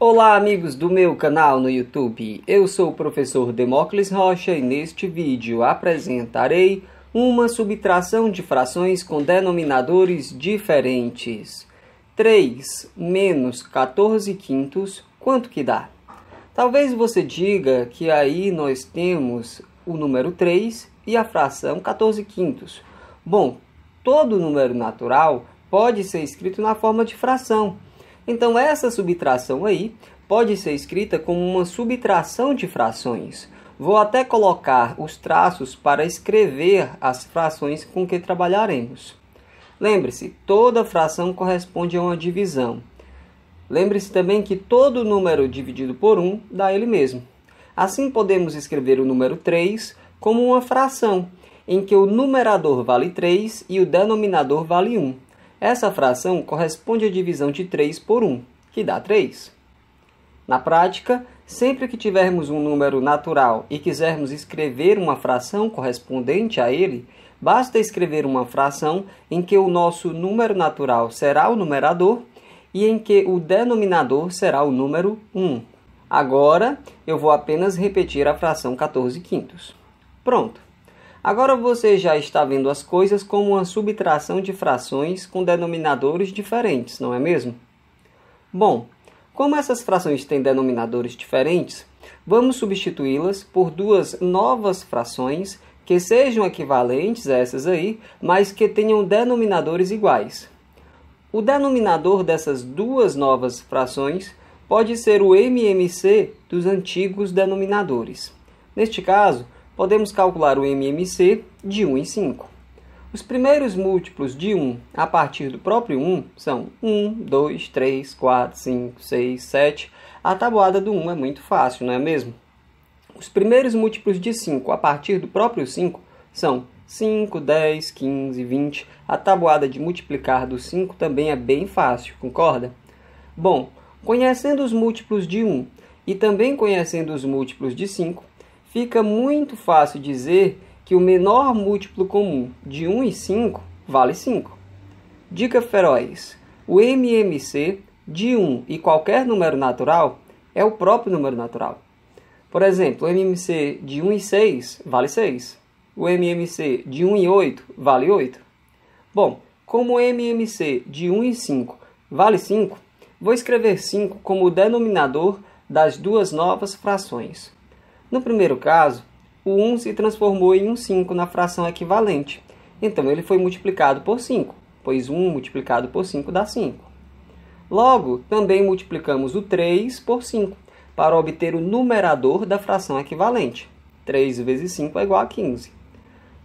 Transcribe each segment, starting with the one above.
Olá, amigos do meu canal no YouTube. Eu sou o professor Demócles Rocha e neste vídeo apresentarei uma subtração de frações com denominadores diferentes. 3 menos 14 quintos, quanto que dá? Talvez você diga que aí nós temos o número 3 e a fração 14 quintos. Bom, todo número natural pode ser escrito na forma de fração. Então essa subtração aí pode ser escrita como uma subtração de frações. Vou até colocar os traços para escrever as frações com que trabalharemos. Lembre-se, toda fração corresponde a uma divisão. Lembre-se também que todo número dividido por 1 dá ele mesmo. Assim podemos escrever o número 3 como uma fração, em que o numerador vale 3 e o denominador vale 1. Essa fração corresponde à divisão de 3 por 1, que dá 3. Na prática, sempre que tivermos um número natural e quisermos escrever uma fração correspondente a ele, basta escrever uma fração em que o nosso número natural será o numerador e em que o denominador será o número 1. Agora, eu vou apenas repetir a fração 14 quintos. Pronto! Agora você já está vendo as coisas como uma subtração de frações com denominadores diferentes, não é mesmo? Bom, como essas frações têm denominadores diferentes, vamos substituí-las por duas novas frações que sejam equivalentes a essas aí, mas que tenham denominadores iguais. O denominador dessas duas novas frações pode ser o MMC dos antigos denominadores. Neste caso, podemos calcular o MMC de 1 e 5. Os primeiros múltiplos de 1 a partir do próprio 1 são 1, 2, 3, 4, 5, 6, 7. A tabuada do 1 é muito fácil, não é mesmo? Os primeiros múltiplos de 5 a partir do próprio 5 são 5, 10, 15, 20. A tabuada de multiplicar do 5 também é bem fácil, concorda? Bom, conhecendo os múltiplos de 1 e também conhecendo os múltiplos de 5, fica muito fácil dizer que o menor múltiplo comum de 1 e 5 vale 5. Dica feroz: o MMC de 1 e qualquer número natural é o próprio número natural. Por exemplo, o MMC de 1 e 6 vale 6. O MMC de 1 e 8 vale 8. Bom, como o MMC de 1 e 5 vale 5, vou escrever 5 como o denominador das duas novas frações. No primeiro caso, o 1 se transformou em um 5 na fração equivalente, então ele foi multiplicado por 5, pois 1 multiplicado por 5 dá 5. Logo, também multiplicamos o 3 por 5, para obter o numerador da fração equivalente. 3 vezes 5 é igual a 15.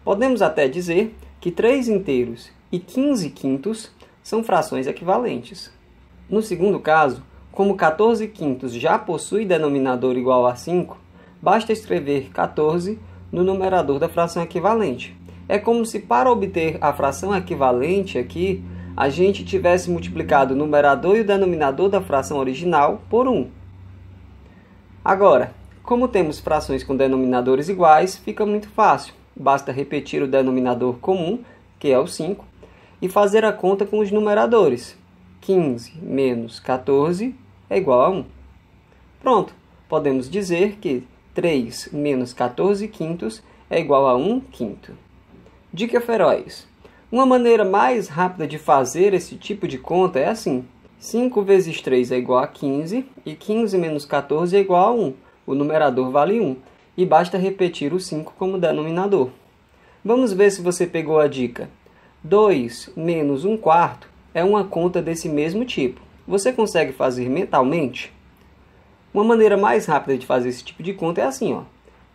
Podemos até dizer que 3 inteiros e 15 quintos são frações equivalentes. No segundo caso, como 14 quintos já possui denominador igual a 5, basta escrever 14 no numerador da fração equivalente. É como se para obter a fração equivalente aqui, a gente tivesse multiplicado o numerador e o denominador da fração original por 1. Agora, como temos frações com denominadores iguais, fica muito fácil. Basta repetir o denominador comum, que é o 5, e fazer a conta com os numeradores. 15 menos 14 é igual a 1. Pronto, podemos dizer que 3 menos 14 quintos é igual a 1 quinto. Dica feroz. Uma maneira mais rápida de fazer esse tipo de conta é assim. 5 vezes 3 é igual a 15 e 15 menos 14 é igual a 1. O numerador vale 1 e basta repetir o 5 como denominador. Vamos ver se você pegou a dica. 2 menos 1 quarto é uma conta desse mesmo tipo. Você consegue fazer mentalmente? Uma maneira mais rápida de fazer esse tipo de conta é assim, ó.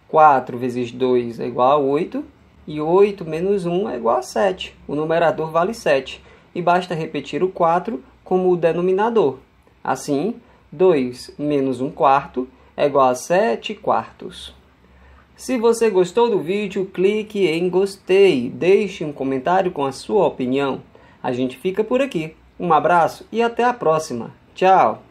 4 vezes 2 é igual a 8 e 8 menos 1 é igual a 7. O numerador vale 7 e basta repetir o 4 como o denominador. Assim, 2 menos 1 quarto é igual a 7 quartos. Se você gostou do vídeo, clique em gostei, deixe um comentário com a sua opinião. A gente fica por aqui. Um abraço e até a próxima. Tchau!